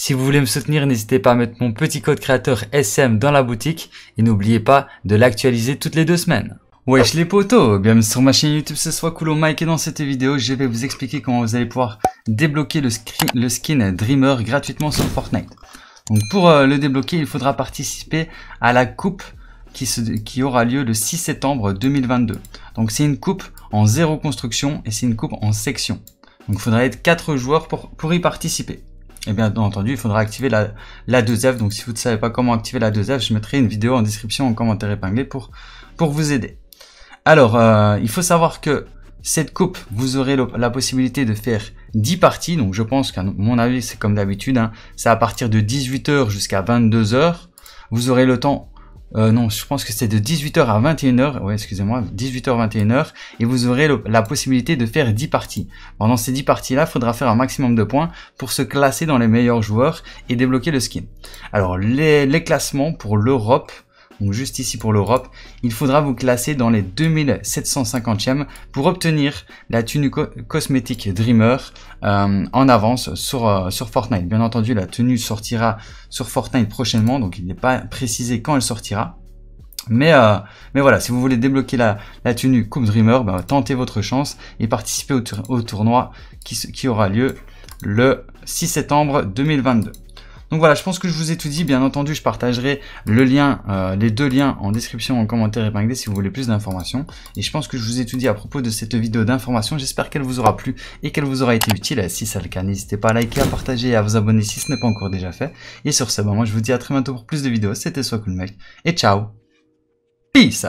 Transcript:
Si vous voulez me soutenir, n'hésitez pas à mettre mon petit code créateur SM dans la boutique et n'oubliez pas de l'actualiser toutes les deux semaines. Wesh les potos, bienvenue sur ma chaîne YouTube, ce soit Coolo Mike et dans cette vidéo je vais vous expliquer comment vous allez pouvoir débloquer le, skin Dreamer gratuitement sur Fortnite. Donc pour euh, le débloquer, il faudra participer à la coupe qui, aura lieu le 6 septembre 2022. Donc c'est une coupe en zéro construction et c'est une coupe en section. Donc il faudra être 4 joueurs pour y participer. Et eh bien entendu, il faudra activer la, 2F. Donc si vous ne savez pas comment activer la 2F, je mettrai une vidéo en description, en commentaire épinglé pour, pour vous aider. Alors, euh, il faut savoir que cette coupe, vous aurez la possibilité de faire 10 parties. Donc je pense qu'à mon avis, c'est comme d'habitude. Hein. c'est à partir de 18h jusqu'à 22h. Vous aurez le temps euh, non, je pense que c'est de 18h à 21h, ouais, excusez-moi, 18h-21h, et vous aurez la possibilité de faire 10 parties. Pendant ces 10 parties-là, il faudra faire un maximum de points pour se classer dans les meilleurs joueurs et débloquer le skin. Alors, les classements pour l'Europe, donc juste ici pour l'Europe, il faudra vous classer dans les 2750e pour obtenir la tenue cosmétique Dreamer euh, en avance sur, euh, sur Fortnite. Bien entendu, la tenue sortira sur Fortnite prochainement, donc il n'est pas précisé quand elle sortira. Mais, euh, mais voilà, si vous voulez débloquer la, tenue Coupe Dreamer, bah, tentez votre chance et participez au, tournoi qui aura lieu le 6 septembre 2022. Donc voilà, je pense que je vous ai tout dit. Bien entendu, je partagerai le lien, euh, les deux liens en description, en commentaire épinglé si vous voulez plus d'informations. Et je pense que je vous ai tout dit à propos de cette vidéo d'information. J'espère qu'elle vous aura plu et qu'elle vous aura été utile. Si c'est le cas, n'hésitez pas à liker, à partager et à vous abonner si ce n'est pas encore déjà fait. Et sur ce, bah, moi je vous dis à très bientôt pour plus de vidéos. C'était Soit et ciao. Peace